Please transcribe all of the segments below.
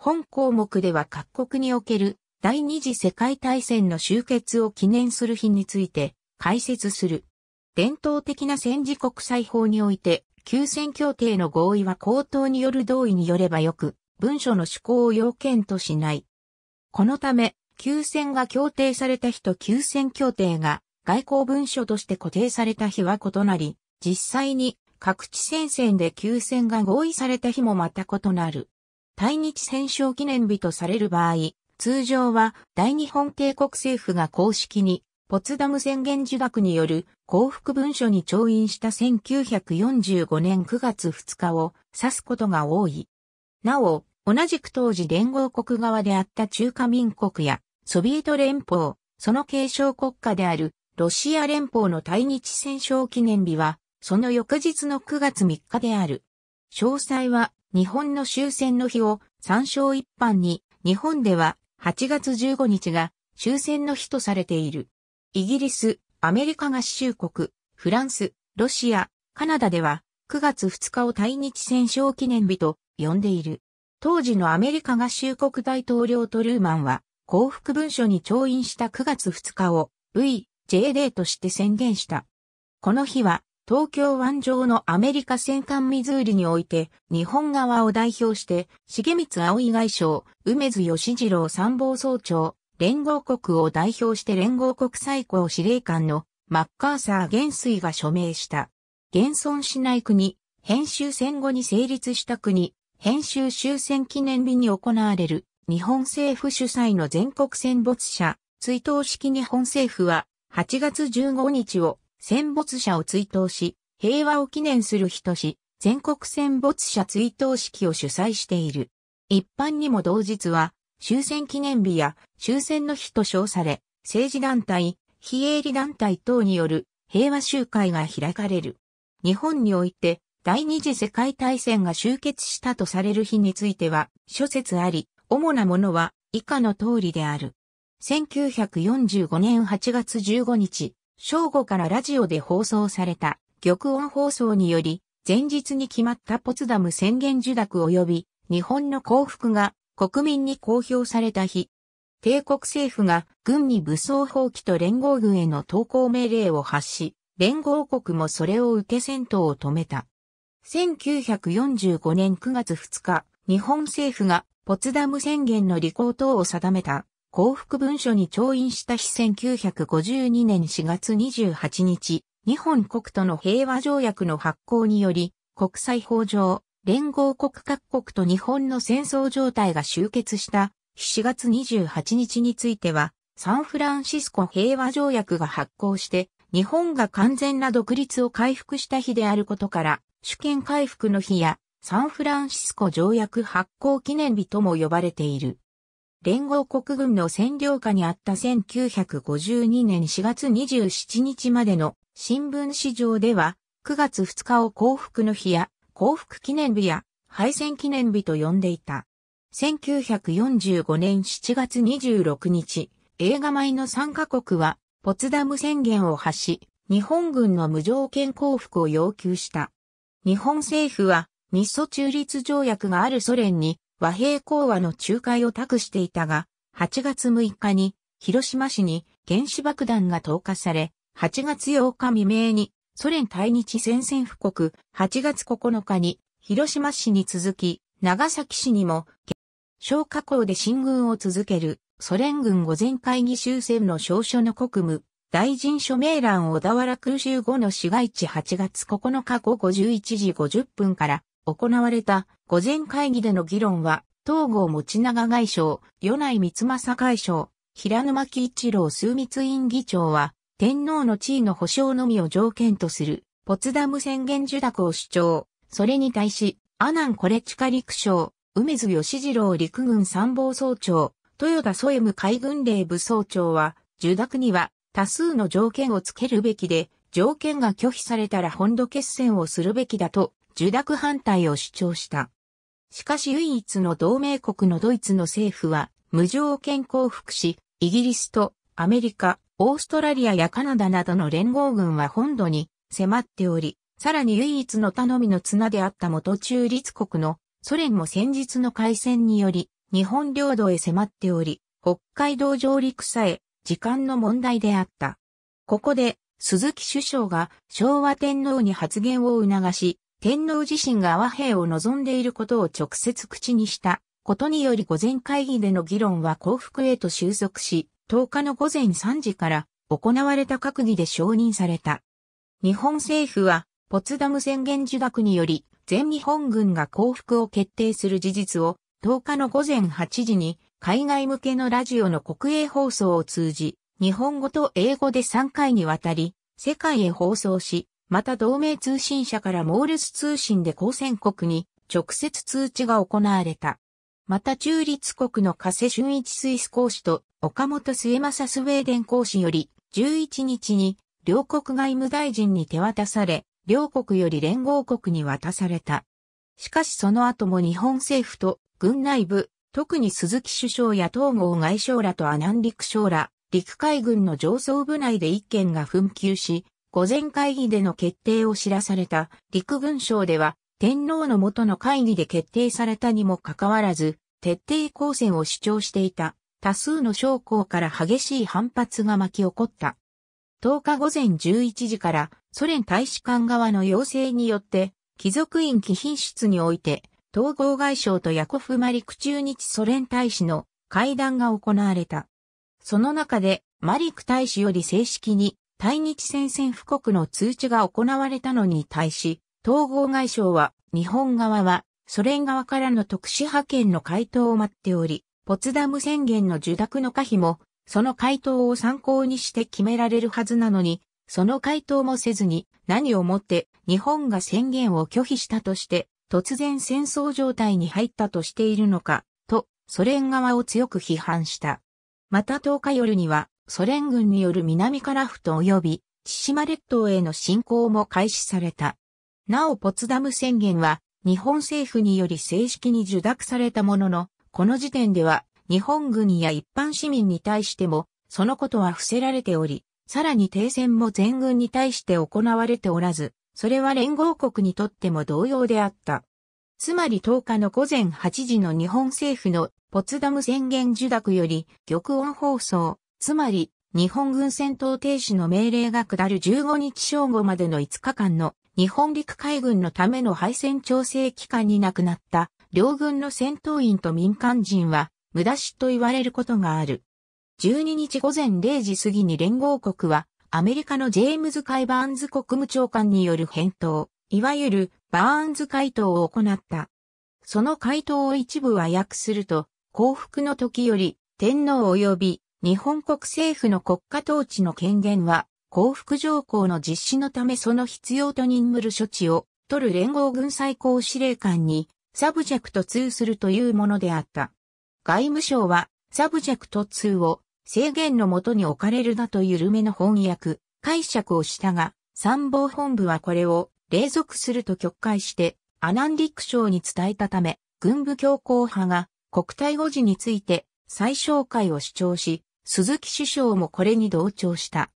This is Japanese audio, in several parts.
本項目では各国における第二次世界大戦の終結を記念する日について解説する。伝統的な戦時国際法において、休戦協定の合意は口頭による同意によればよく、文書の施行を要件としない。このため、休戦が協定された日と休戦協定が外交文書として固定された日は異なり、実際に各地戦線で休戦が合意された日もまた異なる。対日戦勝記念日とされる場合、通常は大日本帝国政府が公式にポツダム宣言受諾による幸福文書に調印した1945年9月2日を指すことが多い。なお、同じく当時連合国側であった中華民国やソビエト連邦、その継承国家であるロシア連邦の対日戦勝記念日は、その翌日の9月3日である。詳細は日本の終戦の日を参照一般に日本では8月15日が終戦の日とされている。イギリス、アメリカ合衆国、フランス、ロシア、カナダでは9月2日を対日戦勝記念日と呼んでいる。当時のアメリカ合衆国大統領トルーマンは幸福文書に調印した9月2日を V、J デーとして宣言した。この日は東京湾上のアメリカ戦艦ミズーリにおいて、日本側を代表して、重光葵外相、梅津義次郎参謀総長、連合国を代表して連合国最高司令官のマッカーサー元帥が署名した。現存しない国、編集戦後に成立した国、編集終戦記念日に行われる日本政府主催の全国戦没者追悼式日本政府は8月15日を戦没者を追悼し、平和を記念する日とし、全国戦没者追悼式を主催している。一般にも同日は、終戦記念日や終戦の日と称され、政治団体、非営利団体等による平和集会が開かれる。日本において、第二次世界大戦が終結したとされる日については、諸説あり、主なものは以下の通りである。1945年8月15日、正午からラジオで放送された玉音放送により、前日に決まったポツダム宣言受諾及び日本の降伏が国民に公表された日、帝国政府が軍に武装放棄と連合軍への投降命令を発し、連合国もそれを受け戦闘を止めた。1945年9月2日、日本政府がポツダム宣言の履行等を定めた幸福文書に調印した日1952年4月28日、日本国との平和条約の発行により、国際法上、連合国各国と日本の戦争状態が終結した4月28日については、サンフランシスコ平和条約が発行して、日本が完全な独立を回復した日であることから、主権回復の日やサンフランシスコ条約発行記念日とも呼ばれている。連合国軍の占領下にあった1952年4月27日までの新聞史上では、9月2日を幸福の日や、幸福記念日や、敗戦記念日と呼んでいた。1945年7月26日、映画前の3カ国は、ポツダム宣言を発し、日本軍の無条件降伏を要求した。日本政府は、日ソ中立条約があるソ連に和平講和の仲介を託していたが、8月6日に広島市に原子爆弾が投下され、8月8日未明にソ連対日宣戦布告、8月9日に広島市に続き、長崎市にも、消火口で進軍を続けるソ連軍午前会議終戦の証書の国務、大臣署名欄小田原空襲後の市街地8月9日午後11時50分から行われた午前会議での議論は、東郷持長外相、米内光政外相、平沼木一郎枢密院議長は、天皇の地位の保障のみを条件とする、ポツダム宣言受諾を主張。それに対し、阿南コレチカ陸将、梅津義次郎陸軍参謀総長、豊田添武海軍令部総長は、受諾には多数の条件をつけるべきで、条件が拒否されたら本土決戦をするべきだと受諾反対を主張した。しかし唯一の同盟国のドイツの政府は無条件降伏し、イギリスとアメリカ、オーストラリアやカナダなどの連合軍は本土に迫っており、さらに唯一の頼みの綱であった元中立国のソ連も先日の海戦により日本領土へ迫っており、北海道上陸さえ時間の問題であった。ここで鈴木首相が昭和天皇に発言を促し、天皇自身が和平を望んでいることを直接口にしたことにより午前会議での議論は幸福へと収束し、10日の午前3時から行われた閣議で承認された。日本政府は、ポツダム宣言受諾により、全日本軍が降伏を決定する事実を、10日の午前8時に、海外向けのラジオの国営放送を通じ、日本語と英語で3回にわたり、世界へ放送し、また同盟通信社からモールス通信で交戦国に直接通知が行われた。また中立国の加瀬俊一スイス公使と岡本末政スウェーデン公使より11日に両国外務大臣に手渡され、両国より連合国に渡された。しかしその後も日本政府と軍内部、特に鈴木首相や東郷外相らと阿南陸将ら、陸海軍の上層部内で一件が紛糾し、午前会議での決定を知らされた陸軍省では、天皇の元の会議で決定されたにもかかわらず、徹底抗戦を主張していた多数の将校から激しい反発が巻き起こった。10日午前11時からソ連大使館側の要請によって、貴族院貴賓室において、統合外相とヤコフ・マリク駐日ソ連大使の会談が行われた。その中で、マリク大使より正式に対日戦線布告の通知が行われたのに対し、統合外相は、日本側は、ソ連側からの特殊派遣の回答を待っており、ポツダム宣言の受諾の可否も、その回答を参考にして決められるはずなのに、その回答もせずに、何をもって日本が宣言を拒否したとして、突然戦争状態に入ったとしているのか、と、ソ連側を強く批判した。また10日夜には、ソ連軍による南カラフト及び千島列島への侵攻も開始された。なおポツダム宣言は日本政府により正式に受諾されたものの、この時点では日本軍や一般市民に対してもそのことは伏せられており、さらに停戦も全軍に対して行われておらず、それは連合国にとっても同様であった。つまり10日の午前8時の日本政府のポツダム宣言受諾より玉音放送、つまり、日本軍戦闘停止の命令が下る15日正午までの5日間の日本陸海軍のための敗戦調整期間に亡くなった両軍の戦闘員と民間人は無駄死と言われることがある。12日午前0時過ぎに連合国はアメリカのジェームズ・カイ・バーンズ国務長官による返答、いわゆるバーンズ回答を行った。その回答を一部は訳すると、降伏の時より天皇及び日本国政府の国家統治の権限は、幸福条項の実施のためその必要と任務る処置を取る連合軍最高司令官にサブジェクト2するというものであった。外務省はサブジェクト2を制限のもとに置かれるなと緩めの翻訳、解釈をしたが、参謀本部はこれを冷属すると曲解して、アナンディク省に伝えたため、軍部強硬派が国体護持について最小解を主張し、鈴木首相もこれに同調した。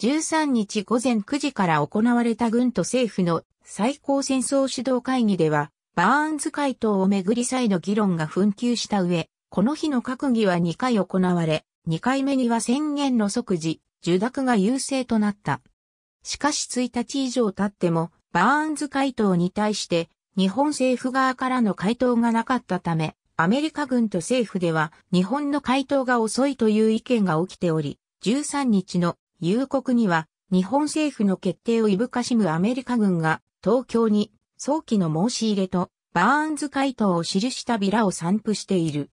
13日午前9時から行われた軍と政府の最高戦争指導会議では、バーンズ回答をめぐり際の議論が紛糾した上、この日の閣議は2回行われ、2回目には宣言の即時、受諾が優勢となった。しかし1日以上経っても、バーンズ回答に対して、日本政府側からの回答がなかったため、アメリカ軍と政府では日本の回答が遅いという意見が起きており、13日の夕刻には日本政府の決定をいぶかしむアメリカ軍が東京に早期の申し入れとバーンズ回答を記したビラを散布している。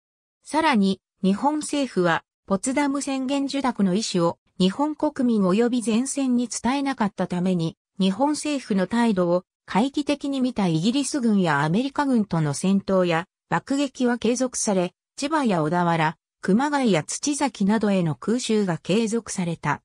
さらに日本政府はポツダム宣言受諾の意思を日本国民及び前線に伝えなかったために日本政府の態度を回帰的に見たイギリス軍やアメリカ軍との戦闘や爆撃は継続され、千葉や小田原、熊谷や土崎などへの空襲が継続された。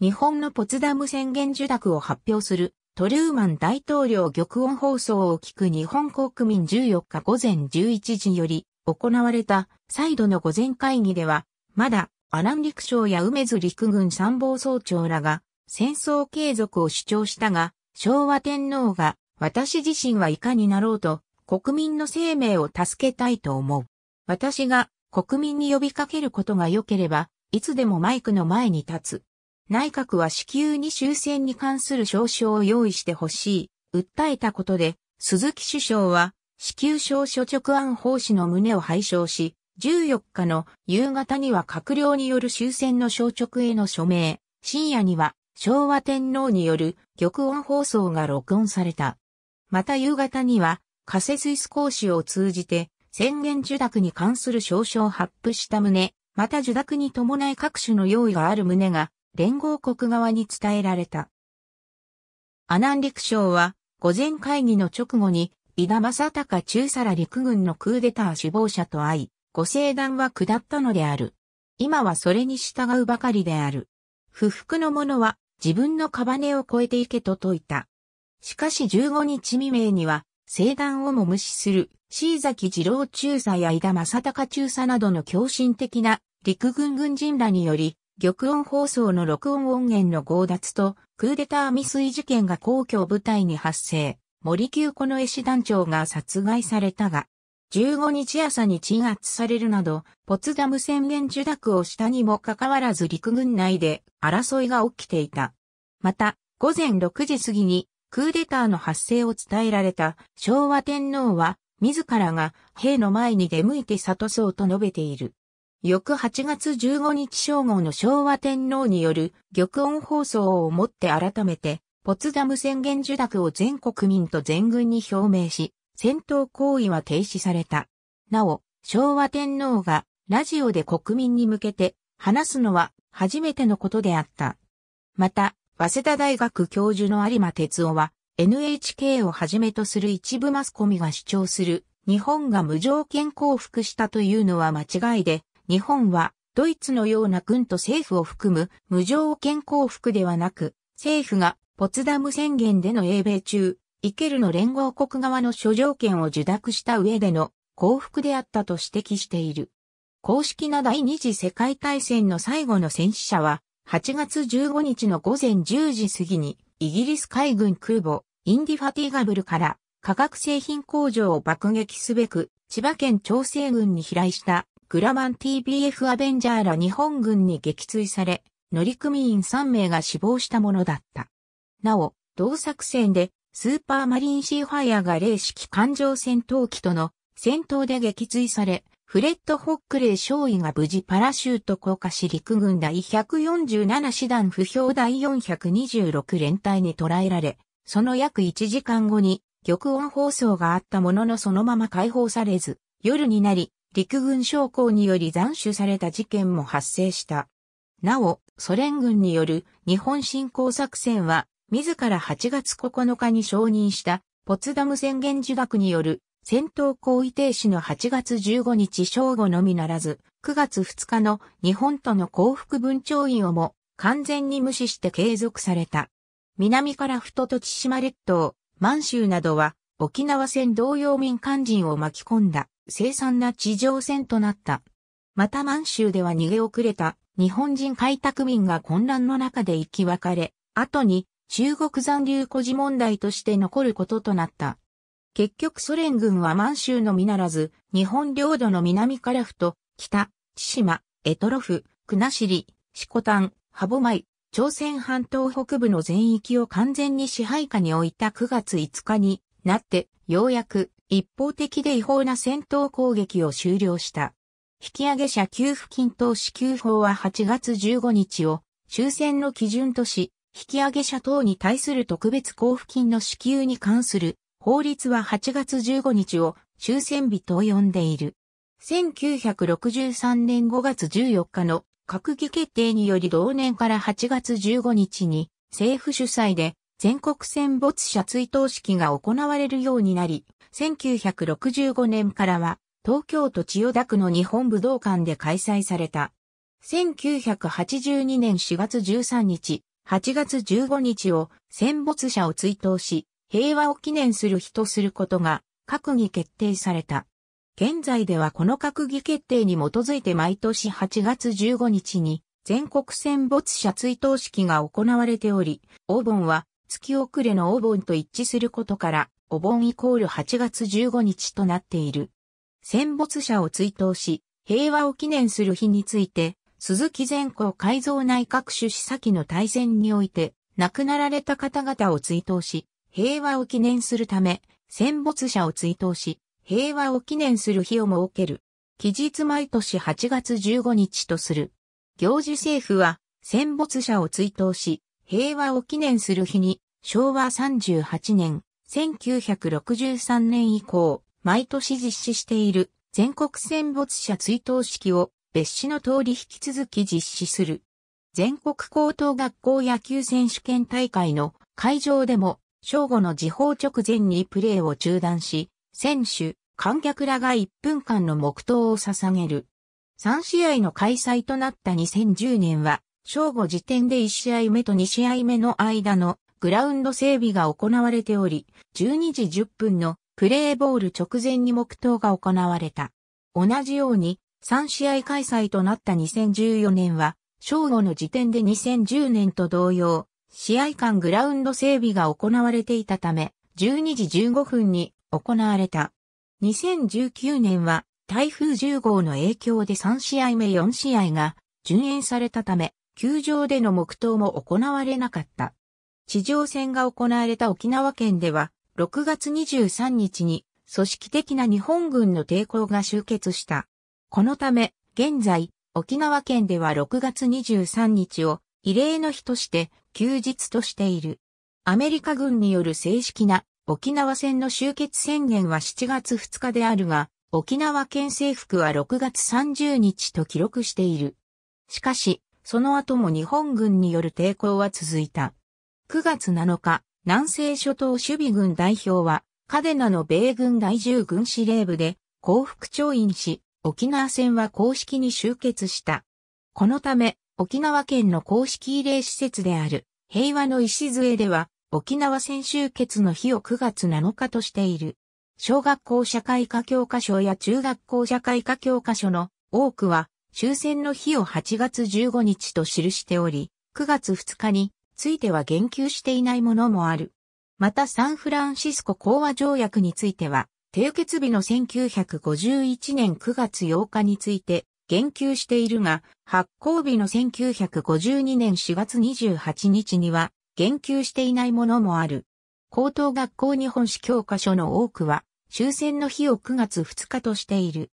日本のポツダム宣言受諾を発表するトルーマン大統領玉音放送を聞く日本国民14日午前11時より行われた再度の午前会議では、まだアラン陸将や梅津陸軍参謀総長らが戦争継続を主張したが、昭和天皇が私自身はいかになろうと国民の生命を助けたいと思う。私が国民に呼びかけることが良ければ、いつでもマイクの前に立つ。内閣は至急に終戦に関する証書を用意してほしい。訴えたことで、鈴木首相は、至急証書直案法師の旨を廃止し、14日の夕方には閣僚による終戦の証直への署名、深夜には昭和天皇による玉音放送が録音された。また夕方にはカセスイス講師を通じて、宣言受諾に関する証書を発布した旨、また受諾に伴い各種の用意がある旨が、連合国側に伝えられた。阿南陸将は、午前会議の直後に、伊田正隆中佐ら陸軍のクーデター首謀者と会い、ご聖団は下ったのである。今はそれに従うばかりである。不服の者は自分のカバネを越えていけと説いた。しかし15日未明には請願をも無視する、椎崎二郎中佐や井田正隆中佐などの狂信的な陸軍軍人らにより、玉音放送の録音音源の強奪と、クーデター未遂事件が公共舞台に発生、森久子の絵師団長が殺害されたが、15日朝に鎮圧されるなど、ポツダム宣言受諾をしたにもかかわらず陸軍内で争いが起きていた。また、午前6時過ぎにクーデターの発生を伝えられた昭和天皇は、自らが兵の前に出向いて悟そうと述べている。翌8月15日正午の昭和天皇による玉音放送をもって改めて、ポツダム宣言受諾を全国民と全軍に表明し、戦闘行為は停止された。なお、昭和天皇がラジオで国民に向けて話すのは初めてのことであった。また、早稲田大学教授の有馬哲夫は、NHK をはじめとする一部マスコミが主張する、日本が無条件降伏したというのは間違いで、日本はドイツのような軍と政府を含む無条件降伏ではなく、政府がポツダム宣言での英米中、イケルの連合国側の諸条件を受諾した上での降伏であったと指摘している。公式な第二次世界大戦の最後の戦死者は、8月15日の午前10時過ぎに、イギリス海軍空母、インディファティガブルから化学製品工場を爆撃すべく、千葉県調整軍に飛来したグラマン TBF アベンジャーら日本軍に撃墜され、乗組員3名が死亡したものだった。なお、同作戦でスーパーマリンシーファイアが霊式艦上戦闘機との戦闘で撃墜され、フレッド・ホックレー少尉が無事パラシュート降下し陸軍第147師団不評第426連隊に捕らえられ、その約1時間後に玉音放送があったもののそのまま解放されず、夜になり、陸軍将校により斬首された事件も発生した。なお、ソ連軍による日本侵攻作戦は、自ら8月9日に承認したポツダム宣言自爆による戦闘行為停止の8月15日正午のみならず、9月2日の日本との幸福分潮院をも完全に無視して継続された。南からふと千島列島、満州などは沖縄戦同様民間人を巻き込んだ凄惨な地上戦となった。また満州では逃げ遅れた日本人開拓民が混乱の中で生き別れ、後に中国残留孤児問題として残ることとなった。結局ソ連軍は満州のみならず、日本領土の南ふと、北、千島、エリ、シコ国ン、四丹、マイ、朝鮮半島北部の全域を完全に支配下に置いた9月5日になって、ようやく一方的で違法な戦闘攻撃を終了した。引上げ者給付金等支給法は8月15日を終戦の基準とし、引上げ者等に対する特別交付金の支給に関する法律は8月15日を終戦日と呼んでいる。1963年5月14日の閣議決定により同年から8月15日に政府主催で全国戦没者追悼式が行われるようになり、1965年からは東京都千代田区の日本武道館で開催された。1982年4月13日、8月15日を戦没者を追悼し、平和を記念する日とすることが閣議決定された。現在ではこの閣議決定に基づいて毎年8月15日に全国戦没者追悼式が行われており、お盆は月遅れのお盆と一致することから、お盆イコール8月15日となっている。戦没者を追悼し、平和を記念する日について、鈴木善光改造内閣主施先の大戦において、亡くなられた方々を追悼し、平和を記念するため、戦没者を追悼し、平和を記念する日を設ける。期日毎年8月15日とする。行事政府は、戦没者を追悼し、平和を記念する日に、昭和38年、1963年以降、毎年実施している全国戦没者追悼式を別紙の通り引き続き実施する。全国高等学校野球選手権大会の会場でも正午の時報直前にプレーを中断し、選手、観客らが1分間の黙祷を捧げる。3試合の開催となった2010年は、正午時点で1試合目と2試合目の間のグラウンド整備が行われており、12時10分のプレーボール直前に黙祷が行われた。同じように3試合開催となった2014年は、正午の時点で2010年と同様、試合間グラウンド整備が行われていたため、12時15分に行われた。2019年は台風10号の影響で3試合目4試合が順延されたため、球場での黙祷も行われなかった。地上戦が行われた沖縄県では、6月23日に組織的な日本軍の抵抗が集結した。このため、現在、沖縄県では6月23日を慰霊の日として休日としている。アメリカ軍による正式な沖縄戦の終結宣言は7月2日であるが、沖縄県政府は6月30日と記録している。しかし、その後も日本軍による抵抗は続いた。9月7日、南西諸島守備軍代表は、カデナの米軍第10軍司令部で降伏調印し、沖縄戦は公式に終結した。このため、沖縄県の公式慰霊施設である平和の礎では沖縄戦終結の日を9月7日としている。小学校社会科教科書や中学校社会科教科書の多くは終戦の日を8月15日と記しており、9月2日については言及していないものもある。またサンフランシスコ講和条約については、締結日の1951年9月8日について言及しているが、発行日の1952年4月28日には、言及していないものもある。高等学校日本史教科書の多くは、終戦の日を9月2日としている。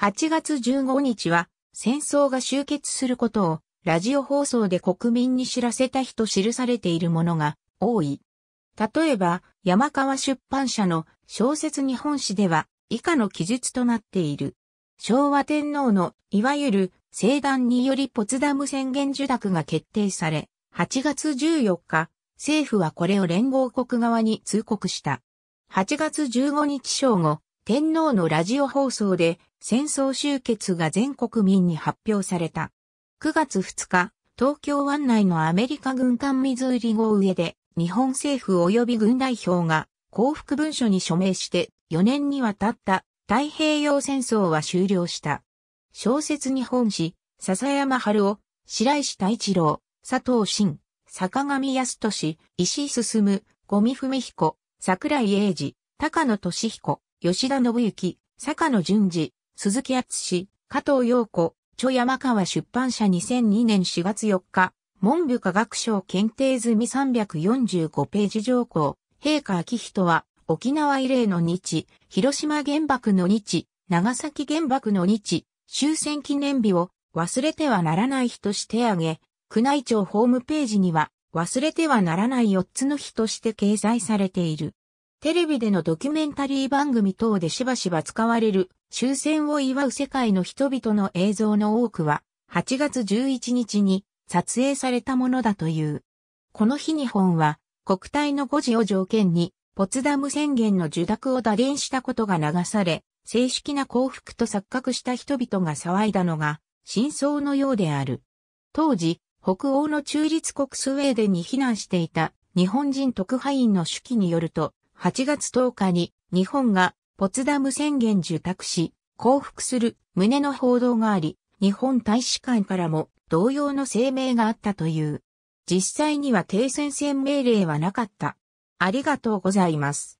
8月15日は、戦争が終結することを、ラジオ放送で国民に知らせた日と記されているものが多い。例えば、山川出版社の小説日本史では、以下の記述となっている。昭和天皇のいわゆる聖断によりポツダム宣言受諾が決定され、8月14日、政府はこれを連合国側に通告した。8月15日正午、天皇のラジオ放送で戦争終結が全国民に発表された。9月2日、東京湾内のアメリカ軍艦水売り号上で日本政府及び軍代表が幸福文書に署名して4年にわたった太平洋戦争は終了した。小説日本史、笹山春夫、白石太一郎、佐藤慎、坂上康俊、石井進、五味文彦、桜井英二、高野俊彦、吉田信之、坂野淳二、鈴木敦加藤陽子、著山川出版社2002年4月4日、文部科学省検定済み345ページ上項、陛下秋人は、沖縄慰霊の日、広島原爆の日、長崎原爆の日、終戦記念日を忘れてはならない日として挙げ、宮内庁ホームページには忘れてはならない4つの日として掲載されている。テレビでのドキュメンタリー番組等でしばしば使われる終戦を祝う世界の人々の映像の多くは8月11日に撮影されたものだという。この日日本は国体の5時を条件にポツダム宣言の受諾を打電したことが流され、正式な降伏と錯覚した人々が騒いだのが、真相のようである。当時、北欧の中立国スウェーデンに避難していた日本人特派員の手記によると、8月10日に日本がポツダム宣言受託し、降伏する旨の報道があり、日本大使館からも同様の声明があったという。実際には停戦線命令はなかった。ありがとうございます。